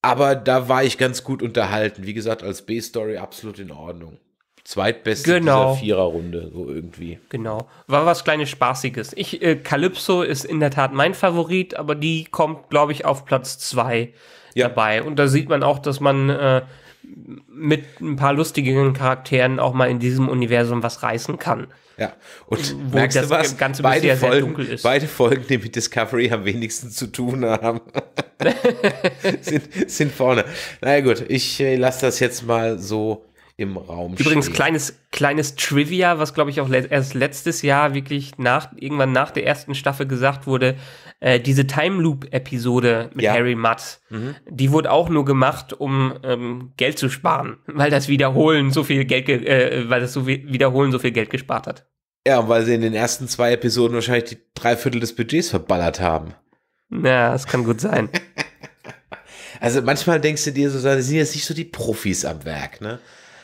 Aber da war ich ganz gut unterhalten. Wie gesagt, als B-Story absolut in Ordnung zweitbeste genau. dieser Viererrunde, so irgendwie. Genau. War was kleines Spaßiges. Ich, äh, Calypso ist in der Tat mein Favorit, aber die kommt, glaube ich, auf Platz 2 ja. dabei. Und da sieht man auch, dass man äh, mit ein paar lustigeren Charakteren auch mal in diesem Universum was reißen kann. Ja, und Wo merkst du was? Ganze beide, Folgen, beide Folgen, die mit Discovery am wenigsten zu tun haben, sind, sind vorne. Naja gut, ich äh, lasse das jetzt mal so im Raum Übrigens, stehen. kleines, kleines Trivia, was glaube ich auch le erst letztes Jahr wirklich nach, irgendwann nach der ersten Staffel gesagt wurde, äh, diese Time Loop-Episode mit ja. Harry Mudd, mhm. die wurde auch nur gemacht, um ähm, Geld zu sparen, weil das Wiederholen so viel Geld, äh, weil das so Wiederholen so viel Geld gespart hat. Ja, weil sie in den ersten zwei Episoden wahrscheinlich die drei Viertel des Budgets verballert haben. Ja, das kann gut sein. also manchmal denkst du dir so, sie sind jetzt nicht so die Profis am Werk, ne?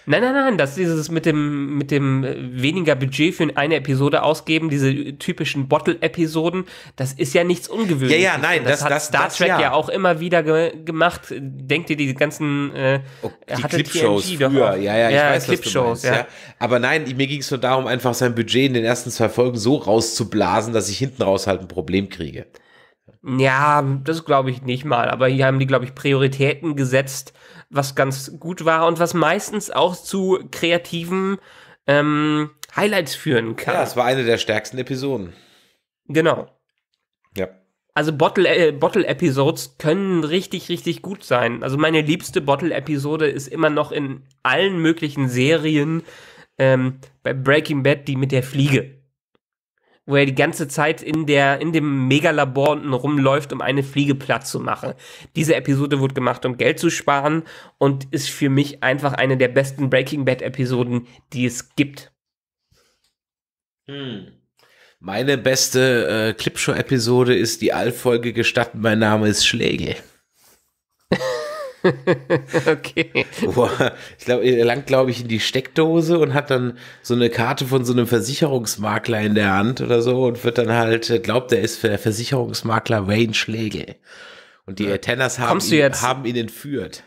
Nein, nein, nein, das ist dieses mit dem, mit dem äh, weniger Budget für eine Episode ausgeben, diese typischen Bottle-Episoden, das ist ja nichts Ungewöhnliches. Ja, ja, nein, das, das hat das, Star das, Trek ja. ja. auch immer wieder ge gemacht. Denkt ihr, die ganzen äh, oh, die Clipshows früher, ja, ja, ich ja, weiß, Clipshows, ja. ja. Aber nein, mir ging es nur darum, einfach sein Budget in den ersten zwei Folgen so rauszublasen, dass ich hinten raus halt ein Problem kriege. Ja, das glaube ich nicht mal. Aber hier haben die, glaube ich, Prioritäten gesetzt, was ganz gut war und was meistens auch zu kreativen ähm, Highlights führen kann. Ja, es war eine der stärksten Episoden. Genau. Ja. Also Bottle-Episodes äh, Bottle können richtig, richtig gut sein. Also meine liebste Bottle-Episode ist immer noch in allen möglichen Serien ähm, bei Breaking Bad die mit der Fliege wo er die ganze Zeit in der in dem Megalabor unten rumläuft, um eine Fliege platt zu machen. Diese Episode wurde gemacht, um Geld zu sparen und ist für mich einfach eine der besten Breaking Bad Episoden, die es gibt. Hm. Meine beste äh, Clipshow-Episode ist die Allfolge gestatten, Mein Name ist Schlägel. okay. Boah, ich glaube, er langt, glaube ich, in die Steckdose und hat dann so eine Karte von so einem Versicherungsmakler in der Hand oder so und wird dann halt, äh, glaubt, er ist der Versicherungsmakler Wayne Schlegel. Und die ja. Tenners haben, ihn, haben ihn entführt.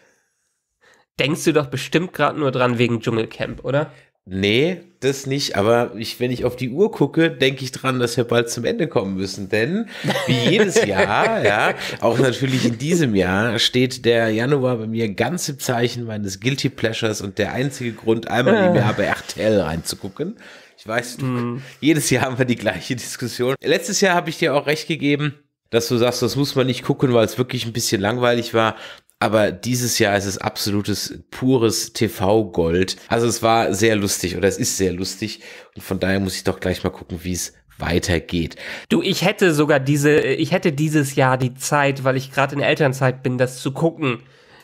Denkst du doch bestimmt gerade nur dran wegen Dschungelcamp, oder? Nee, das nicht. Aber ich, wenn ich auf die Uhr gucke, denke ich dran, dass wir bald zum Ende kommen müssen. Denn wie jedes Jahr, ja, auch natürlich in diesem Jahr, steht der Januar bei mir ganz im Zeichen meines Guilty Pleasures und der einzige Grund, einmal im ah. Jahr bei RTL reinzugucken. Ich weiß, mm. jedes Jahr haben wir die gleiche Diskussion. Letztes Jahr habe ich dir auch recht gegeben dass du sagst, das muss man nicht gucken, weil es wirklich ein bisschen langweilig war aber dieses Jahr ist es absolutes pures TV-Gold. Also es war sehr lustig oder es ist sehr lustig und von daher muss ich doch gleich mal gucken, wie es weitergeht. Du, ich hätte sogar diese, ich hätte dieses Jahr die Zeit, weil ich gerade in Elternzeit bin, das zu gucken.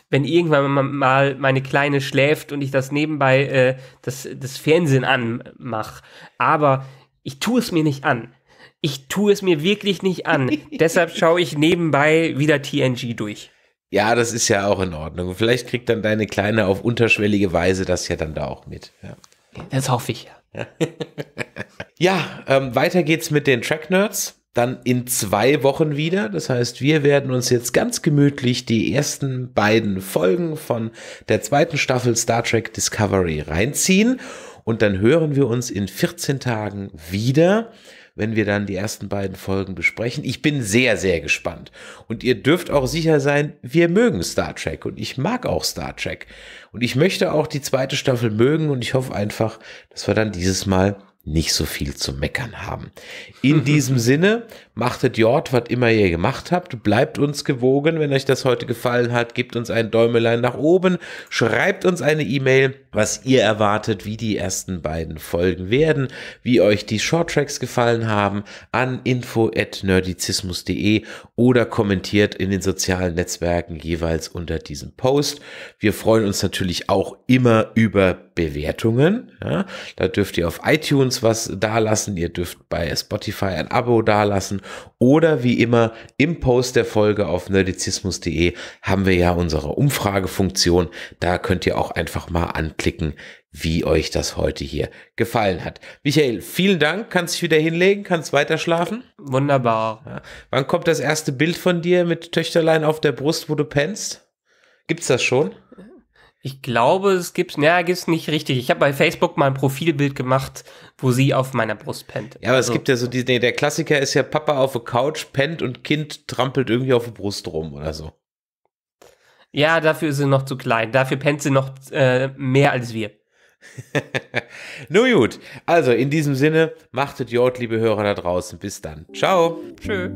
Wenn irgendwann mal meine Kleine schläft und ich das nebenbei äh, das, das Fernsehen anmache. Aber ich tue es mir nicht an. Ich tue es mir wirklich nicht an. Deshalb schaue ich nebenbei wieder TNG durch. Ja, das ist ja auch in Ordnung. Vielleicht kriegt dann deine Kleine auf unterschwellige Weise das ja dann da auch mit. Ja. Das hoffe ich ja. ja, ähm, weiter geht's mit den Track Nerds. Dann in zwei Wochen wieder. Das heißt, wir werden uns jetzt ganz gemütlich die ersten beiden Folgen von der zweiten Staffel Star Trek Discovery reinziehen. Und dann hören wir uns in 14 Tagen wieder wenn wir dann die ersten beiden Folgen besprechen. Ich bin sehr, sehr gespannt. Und ihr dürft auch sicher sein, wir mögen Star Trek und ich mag auch Star Trek. Und ich möchte auch die zweite Staffel mögen und ich hoffe einfach, dass wir dann dieses Mal nicht so viel zu meckern haben. In diesem Sinne, Machtet Jort, was immer ihr gemacht habt. Bleibt uns gewogen, wenn euch das heute gefallen hat. Gebt uns ein Däumelein nach oben. Schreibt uns eine E-Mail, was ihr erwartet, wie die ersten beiden Folgen werden, wie euch die Shorttracks gefallen haben, an info.nerdizismus.de oder kommentiert in den sozialen Netzwerken jeweils unter diesem Post. Wir freuen uns natürlich auch immer über Bewertungen. Ja, da dürft ihr auf iTunes was dalassen, ihr dürft bei Spotify ein Abo dalassen oder wie immer im Post der Folge auf nerdizismus.de haben wir ja unsere Umfragefunktion. Da könnt ihr auch einfach mal anklicken, wie euch das heute hier gefallen hat. Michael, vielen Dank. Kannst dich wieder hinlegen, kannst weiter schlafen. Wunderbar. Ja. Wann kommt das erste Bild von dir mit Töchterlein auf der Brust, wo du pennst? Gibt's das schon? Ich glaube, es gibt, naja, gibt's nicht richtig. Ich habe bei Facebook mal ein Profilbild gemacht, wo sie auf meiner Brust pennt. Ja, aber also, es gibt ja so die, nee, der Klassiker ist ja Papa auf der Couch pennt und Kind trampelt irgendwie auf der Brust rum oder so. Ja, dafür ist sie noch zu klein. Dafür pennt sie noch äh, mehr als wir. Nur gut. Also in diesem Sinne, machtet Jod, liebe Hörer da draußen. Bis dann. Ciao. Tschö.